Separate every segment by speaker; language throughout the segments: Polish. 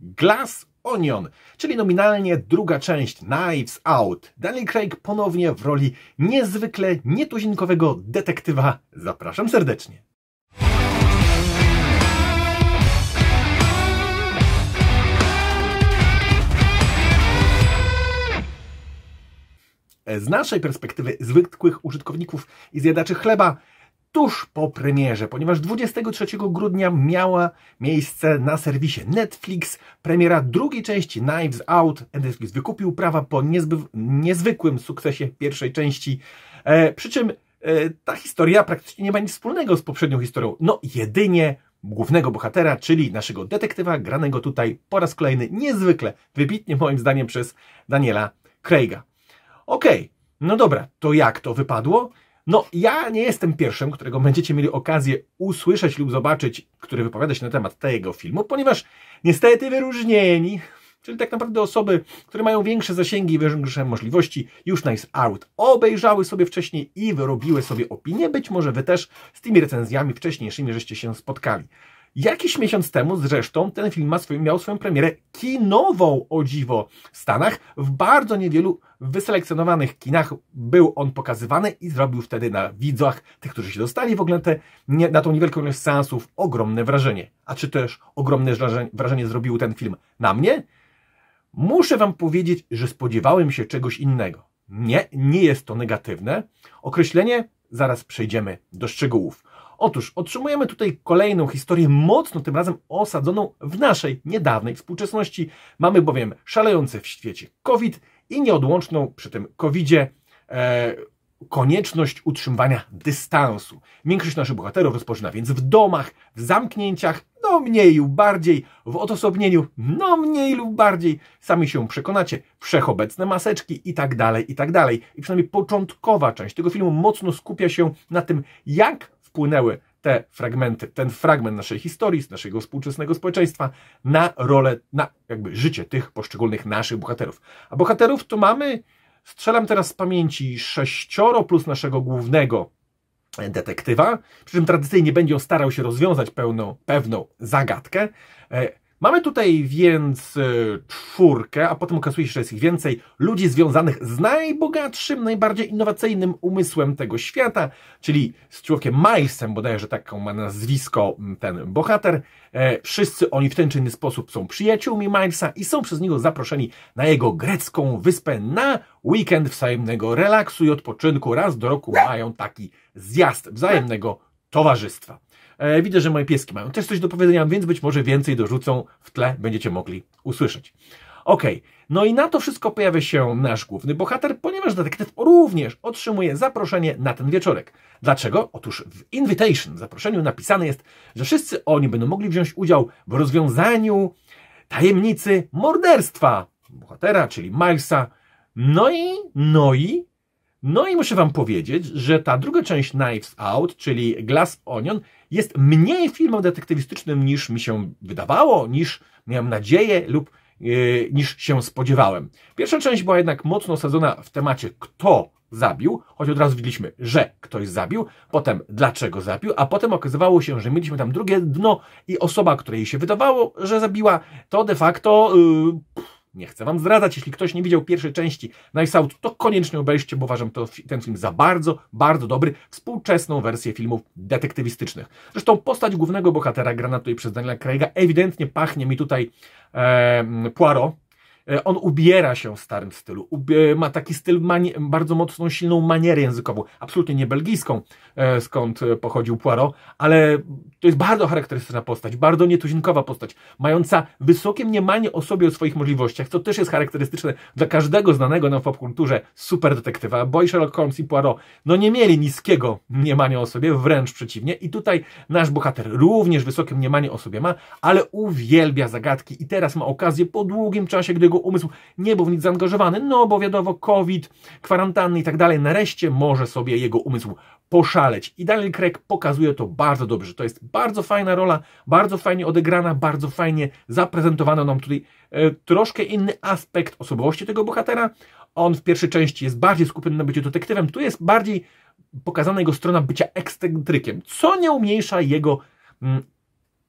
Speaker 1: Glass Onion, czyli nominalnie druga część Knives Out. Daniel Craig ponownie w roli niezwykle nietuzinkowego detektywa. Zapraszam serdecznie. Z naszej perspektywy zwykłych użytkowników i zjadaczy chleba tuż po premierze, ponieważ 23 grudnia miała miejsce na serwisie Netflix premiera drugiej części Knives Out. Netflix wykupił prawa po niezwykłym sukcesie pierwszej części, e, przy czym e, ta historia praktycznie nie ma nic wspólnego z poprzednią historią. No jedynie głównego bohatera, czyli naszego detektywa, granego tutaj po raz kolejny niezwykle wybitnie moim zdaniem przez Daniela Craiga. Okej, okay, no dobra, to jak to wypadło? No, ja nie jestem pierwszym, którego będziecie mieli okazję usłyszeć lub zobaczyć, który wypowiada się na temat tego filmu, ponieważ niestety wyróżnieni, czyli tak naprawdę osoby, które mają większe zasięgi i większe możliwości, już Nice Out obejrzały sobie wcześniej i wyrobiły sobie opinię. Być może wy też z tymi recenzjami wcześniejszymi żeście się spotkali. Jakiś miesiąc temu zresztą ten film ma swój, miał swoją premierę kinową o dziwo w Stanach. W bardzo niewielu wyselekcjonowanych kinach był on pokazywany i zrobił wtedy na widzach, tych, którzy się dostali w ogóle te, nie, na tą niewielką ilość seansów, ogromne wrażenie. A czy też ogromne wrażenie, wrażenie zrobił ten film na mnie? Muszę Wam powiedzieć, że spodziewałem się czegoś innego. Nie, nie jest to negatywne. Określenie zaraz przejdziemy do szczegółów. Otóż otrzymujemy tutaj kolejną historię, mocno tym razem osadzoną w naszej niedawnej współczesności. Mamy bowiem szalejące w świecie COVID i nieodłączną przy tym COVIDzie e, konieczność utrzymywania dystansu. Większość naszych bohaterów rozpoczyna więc w domach, w zamknięciach, no mniej lub bardziej, w odosobnieniu, no mniej lub bardziej. Sami się przekonacie, wszechobecne maseczki i tak dalej, i tak dalej. I przynajmniej początkowa część tego filmu mocno skupia się na tym, jak wpłynęły te fragmenty, ten fragment naszej historii, z naszego współczesnego społeczeństwa na rolę, na jakby życie tych poszczególnych naszych bohaterów. A bohaterów tu mamy, strzelam teraz z pamięci, sześcioro plus naszego głównego e, detektywa, przy czym tradycyjnie będzie on starał się rozwiązać pełną, pewną zagadkę. E, Mamy tutaj więc e, czwórkę, a potem okazuje się, że jest ich więcej, ludzi związanych z najbogatszym, najbardziej innowacyjnym umysłem tego świata, czyli z człowiekiem Milesem, bodajże taką ma nazwisko ten bohater. E, wszyscy oni w ten czy inny sposób są przyjaciółmi Milesa i są przez niego zaproszeni na jego grecką wyspę na weekend wzajemnego relaksu i odpoczynku. Raz do roku mają taki zjazd wzajemnego towarzystwa. E, widzę, że moje pieski mają też coś do powiedzenia, więc być może więcej dorzucą w tle, będziecie mogli usłyszeć. OK, no i na to wszystko pojawia się nasz główny bohater, ponieważ detektyw również otrzymuje zaproszenie na ten wieczorek. Dlaczego? Otóż w invitation, w zaproszeniu napisane jest, że wszyscy oni będą mogli wziąć udział w rozwiązaniu tajemnicy morderstwa bohatera, czyli Milesa. No i, no i no i muszę Wam powiedzieć, że ta druga część Knives Out, czyli Glass Onion, jest mniej filmem detektywistycznym niż mi się wydawało, niż miałem nadzieję lub yy, niż się spodziewałem. Pierwsza część była jednak mocno osadzona w temacie kto zabił, choć od razu widzieliśmy, że ktoś zabił, potem dlaczego zabił, a potem okazywało się, że mieliśmy tam drugie dno i osoba, której się wydawało, że zabiła, to de facto... Yy, nie chcę wam zdradzać. Jeśli ktoś nie widział pierwszej części Nice Out, to koniecznie obejrzcie, bo uważam to, ten film za bardzo, bardzo dobry, współczesną wersję filmów detektywistycznych. Zresztą postać głównego bohatera granatu i przez Daniela Craiga ewidentnie pachnie mi tutaj e, Poirot, E, on ubiera się w starym stylu. Ma taki styl, bardzo mocną, silną manierę językową. Absolutnie nie belgijską, e, skąd e, pochodził Poirot, ale to jest bardzo charakterystyczna postać, bardzo nietuzinkowa postać, mająca wysokie mniemanie o sobie, o swoich możliwościach, co też jest charakterystyczne dla każdego znanego nam w popkulturze super Bo i Sherlock Holmes i Poirot no nie mieli niskiego mniemania o sobie, wręcz przeciwnie. I tutaj nasz bohater również wysokie mniemanie o sobie ma, ale uwielbia zagadki i teraz ma okazję po długim czasie, gdy go jego umysł nie był w nic zaangażowany, no bo wiadomo, COVID, kwarantanny i tak dalej, nareszcie może sobie jego umysł poszaleć. I Daniel Craig pokazuje to bardzo dobrze. To jest bardzo fajna rola, bardzo fajnie odegrana, bardzo fajnie zaprezentowana nam tutaj e, troszkę inny aspekt osobowości tego bohatera. On w pierwszej części jest bardziej skupiony na byciu detektywem, tu jest bardziej pokazana jego strona bycia ekscentrykiem, co nie umniejsza jego mm,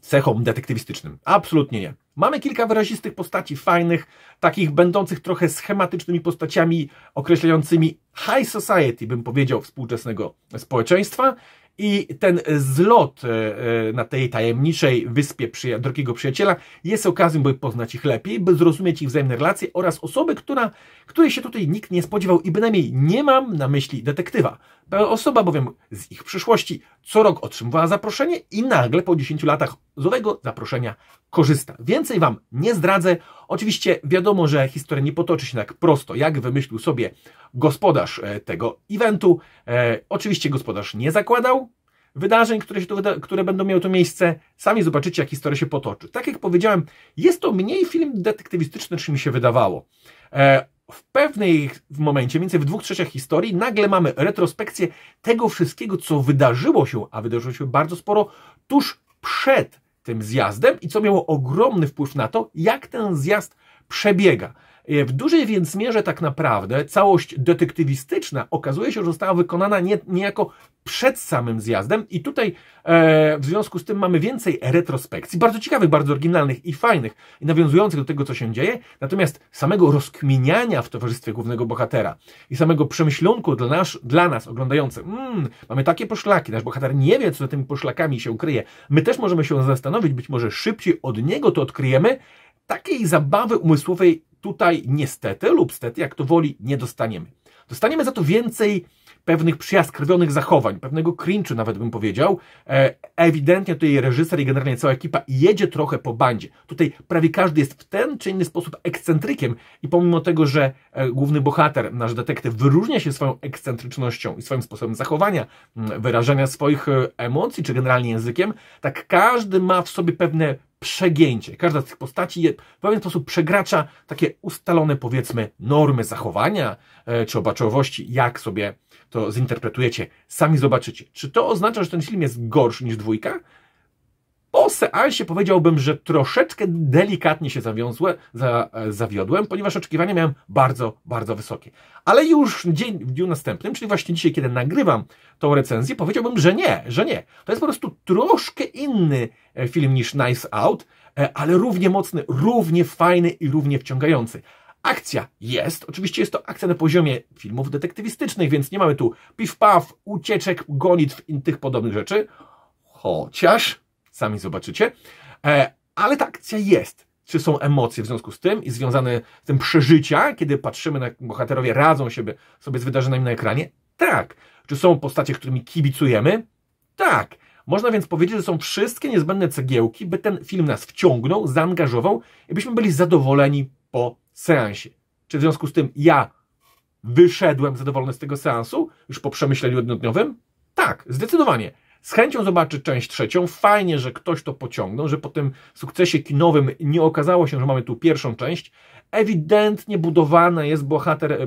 Speaker 1: cechą detektywistycznym. Absolutnie nie. Mamy kilka wyrazistych postaci, fajnych, takich będących trochę schematycznymi postaciami określającymi high society, bym powiedział, współczesnego społeczeństwa i ten zlot e, e, na tej tajemniczej wyspie przyja drogiego przyjaciela jest okazją, by poznać ich lepiej, by zrozumieć ich wzajemne relacje oraz osoby, która, której się tutaj nikt nie spodziewał i bynajmniej nie mam na myśli detektywa. Ta osoba bowiem z ich przyszłości co rok otrzymywała zaproszenie i nagle po 10 latach z owego zaproszenia korzysta. Więcej Wam nie zdradzę, Oczywiście wiadomo, że historia nie potoczy się tak prosto, jak wymyślił sobie gospodarz e, tego eventu. E, oczywiście gospodarz nie zakładał wydarzeń, które, się tu, które będą miały tu miejsce. Sami zobaczycie, jak historia się potoczy. Tak jak powiedziałem, jest to mniej film detektywistyczny, niż mi się wydawało. E, w pewnej momencie, mniej więcej w dwóch trzeciach historii, nagle mamy retrospekcję tego wszystkiego, co wydarzyło się, a wydarzyło się bardzo sporo tuż przed tym zjazdem i co miało ogromny wpływ na to, jak ten zjazd przebiega. E, w dużej więc mierze tak naprawdę całość detektywistyczna okazuje się, że została wykonana nie, niejako przed samym zjazdem i tutaj e, w związku z tym mamy więcej retrospekcji, bardzo ciekawych, bardzo oryginalnych i fajnych, i nawiązujących do tego, co się dzieje, natomiast samego rozkminiania w towarzystwie głównego bohatera i samego przemyślunku dla, nas, dla nas oglądających, mmm, mamy takie poszlaki, nasz bohater nie wie, co za tymi poszlakami się ukryje, my też możemy się zastanowić, być może szybciej od niego to odkryjemy, takiej zabawy umysłowej tutaj niestety lub stety, jak to woli, nie dostaniemy. Dostaniemy za to więcej pewnych przyjaskrwionych zachowań, pewnego cringe'u nawet bym powiedział. E, ewidentnie tutaj reżyser i generalnie cała ekipa jedzie trochę po bandzie. Tutaj prawie każdy jest w ten czy inny sposób ekscentrykiem i pomimo tego, że e, główny bohater, nasz detektyw wyróżnia się swoją ekscentrycznością i swoim sposobem zachowania, wyrażania swoich e, emocji czy generalnie językiem, tak każdy ma w sobie pewne przegięcie. Każda z tych postaci je, w pewien sposób przegracza takie ustalone, powiedzmy, normy zachowania e, czy obaczowości. Jak sobie to zinterpretujecie, sami zobaczycie. Czy to oznacza, że ten film jest gorszy niż dwójka? Po seansie powiedziałbym, że troszeczkę delikatnie się zawiązłe, za, zawiodłem, ponieważ oczekiwania miałem bardzo, bardzo wysokie. Ale już dzień, w dniu następnym, czyli właśnie dzisiaj, kiedy nagrywam tą recenzję, powiedziałbym, że nie, że nie. To jest po prostu troszkę inny e, film niż Nice Out, e, ale równie mocny, równie fajny i równie wciągający. Akcja jest, oczywiście jest to akcja na poziomie filmów detektywistycznych, więc nie mamy tu pif-paf, ucieczek, gonitw i tych podobnych rzeczy. Chociaż Sami zobaczycie. E, ale ta akcja jest. Czy są emocje w związku z tym i związane z tym przeżycia, kiedy patrzymy na bohaterowie, radzą siebie sobie z wydarzeniami na ekranie? Tak. Czy są postacie, którymi kibicujemy? Tak. Można więc powiedzieć, że są wszystkie niezbędne cegiełki, by ten film nas wciągnął, zaangażował i byśmy byli zadowoleni po seansie. Czy w związku z tym ja wyszedłem zadowolony z tego seansu, już po przemyśleniu jednodniowym? Tak, zdecydowanie. Z chęcią zobaczy część trzecią. Fajnie, że ktoś to pociągnął, że po tym sukcesie kinowym nie okazało się, że mamy tu pierwszą część. Ewidentnie budowany jest bohater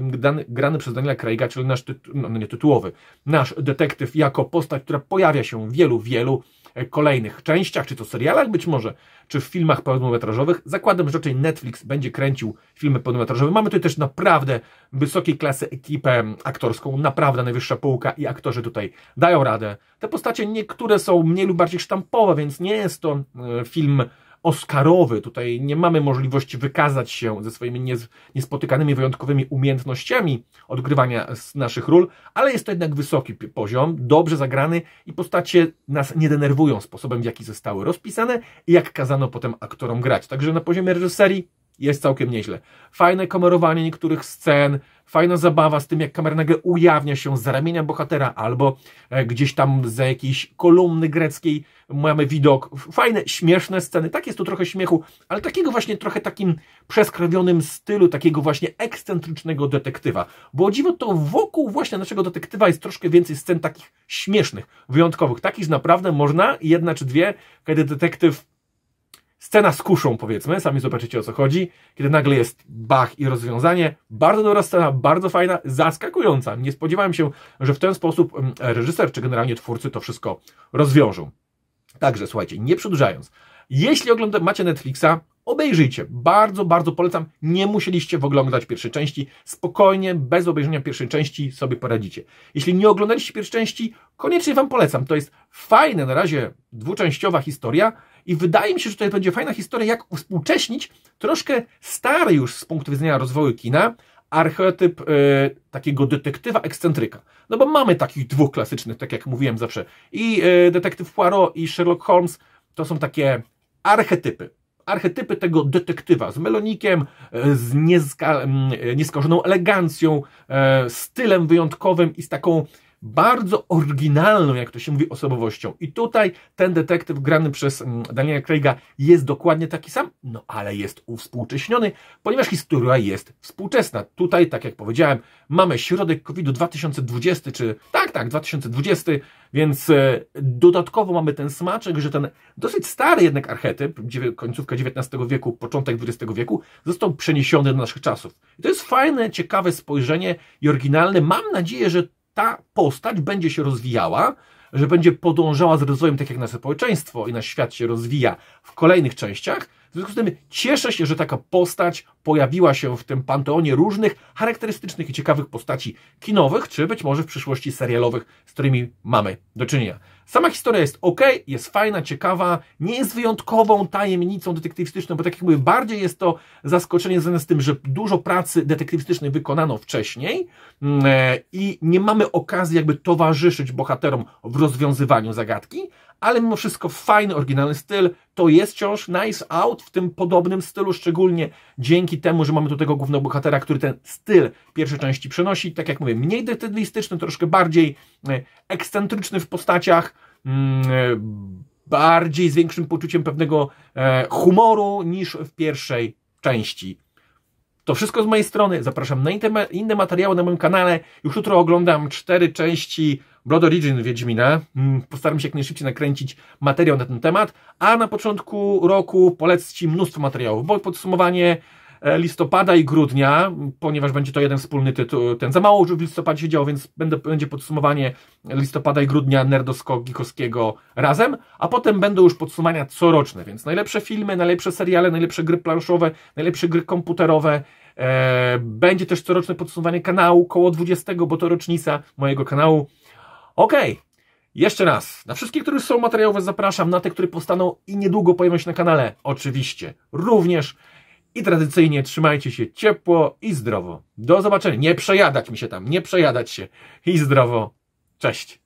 Speaker 1: grany przez Daniela Craiga, czyli nasz tytu, no nie tytułowy, nasz detektyw jako postać, która pojawia się w wielu, wielu E, kolejnych częściach, czy to serialach być może, czy w filmach pełnometrażowych. Zakładam, że raczej Netflix będzie kręcił filmy pełnometrażowe. Mamy tutaj też naprawdę wysokiej klasy ekipę aktorską, naprawdę najwyższa półka i aktorzy tutaj dają radę. Te postacie niektóre są mniej lub bardziej sztampowe, więc nie jest to e, film oscarowy. Tutaj nie mamy możliwości wykazać się ze swoimi niez, niespotykanymi, wyjątkowymi umiejętnościami odgrywania z naszych ról, ale jest to jednak wysoki poziom, dobrze zagrany i postacie nas nie denerwują sposobem, w jaki zostały rozpisane i jak kazano potem aktorom grać. Także na poziomie reżyserii jest całkiem nieźle. Fajne kamerowanie niektórych scen, fajna zabawa z tym, jak kamera nagle ujawnia się z ramienia bohatera albo e, gdzieś tam z jakiejś kolumny greckiej mamy widok. Fajne, śmieszne sceny, tak jest tu trochę śmiechu, ale takiego właśnie trochę takim przeskrawionym stylu, takiego właśnie ekscentrycznego detektywa. Bo dziwo to wokół właśnie naszego detektywa jest troszkę więcej scen takich śmiesznych, wyjątkowych, takich, że naprawdę można jedna czy dwie, kiedy detektyw Scena z kuszą, powiedzmy, sami zobaczycie o co chodzi, kiedy nagle jest bach i rozwiązanie. Bardzo dobra scena, bardzo fajna, zaskakująca. Nie spodziewałem się, że w ten sposób mm, reżyser czy generalnie twórcy to wszystko rozwiążą. Także słuchajcie, nie przedłużając, jeśli ogląda, macie Netflixa, obejrzyjcie. Bardzo, bardzo polecam. Nie musieliście w ogóle oglądać pierwszej części. Spokojnie, bez obejrzenia pierwszej części sobie poradzicie. Jeśli nie oglądaliście pierwszej części, koniecznie Wam polecam. To jest fajne na razie dwuczęściowa historia, i wydaje mi się, że tutaj będzie fajna historia, jak współcześnić troszkę stary już z punktu widzenia rozwoju kina archetyp y, takiego detektywa ekscentryka. No bo mamy takich dwóch klasycznych, tak jak mówiłem zawsze. I y, detektyw Poirot i Sherlock Holmes to są takie archetypy. Archetypy tego detektywa z melonikiem, e, z nieska, mm, nieskończoną elegancją, stylem wyjątkowym i z taką bardzo oryginalną, jak to się mówi, osobowością. I tutaj ten detektyw grany przez mm, Daniela Craiga jest dokładnie taki sam, no ale jest uwspółcześniony, ponieważ historia jest współczesna. Tutaj, tak jak powiedziałem, mamy środek COVID-u 2020, czy tak, tak, 2020, więc e, dodatkowo mamy ten smaczek, że ten dosyć stary jednak archetyp, końcówka XIX wieku, początek XX wieku, został przeniesiony do naszych czasów. I to jest fajne, ciekawe spojrzenie i oryginalne. Mam nadzieję, że ta postać będzie się rozwijała, że będzie podążała z rozwojem, tak jak nasze społeczeństwo i nasz świat się rozwija w kolejnych częściach, w związku z tym cieszę się, że taka postać pojawiła się w tym panteonie różnych charakterystycznych i ciekawych postaci kinowych, czy być może w przyszłości serialowych, z którymi mamy do czynienia. Sama historia jest ok, jest fajna, ciekawa, nie jest wyjątkową tajemnicą detektywistyczną, bo tak jak mówię, bardziej jest to zaskoczenie związane z tym, że dużo pracy detektywistycznej wykonano wcześniej mm, e, i nie mamy okazji jakby towarzyszyć bohaterom w rozwiązywaniu zagadki, ale mimo wszystko fajny, oryginalny styl. To jest wciąż nice out w tym podobnym stylu, szczególnie dzięki temu, że mamy tu tego głównego bohatera, który ten styl pierwszej części przenosi. Tak jak mówię, mniej detektywistyczny, troszkę bardziej e, ekscentryczny w postaciach. Mm, e, bardziej z większym poczuciem pewnego e, humoru niż w pierwszej części. To wszystko z mojej strony. Zapraszam na inne materiały na moim kanale. Już jutro oglądam cztery części Blood Origin Wiedźmina. Mm, postaram się jak najszybciej nakręcić materiał na ten temat, a na początku roku polecę Ci mnóstwo materiałów, bo podsumowanie e, listopada i grudnia, ponieważ będzie to jeden wspólny tytuł, ten za mało już w listopadzie się działo, więc będę, będzie podsumowanie listopada i grudnia nerdosko-gikowskiego razem, a potem będą już podsumowania coroczne, więc najlepsze filmy, najlepsze seriale, najlepsze gry planszowe, najlepsze gry komputerowe, e, będzie też coroczne podsumowanie kanału koło 20, bo to rocznica mojego kanału. OK, jeszcze raz. Na wszystkie, które są materiałowe, zapraszam. Na te, które powstaną i niedługo pojawią się na kanale, oczywiście również. I tradycyjnie trzymajcie się ciepło i zdrowo. Do zobaczenia. Nie przejadać mi się tam, nie przejadać się. I zdrowo. Cześć.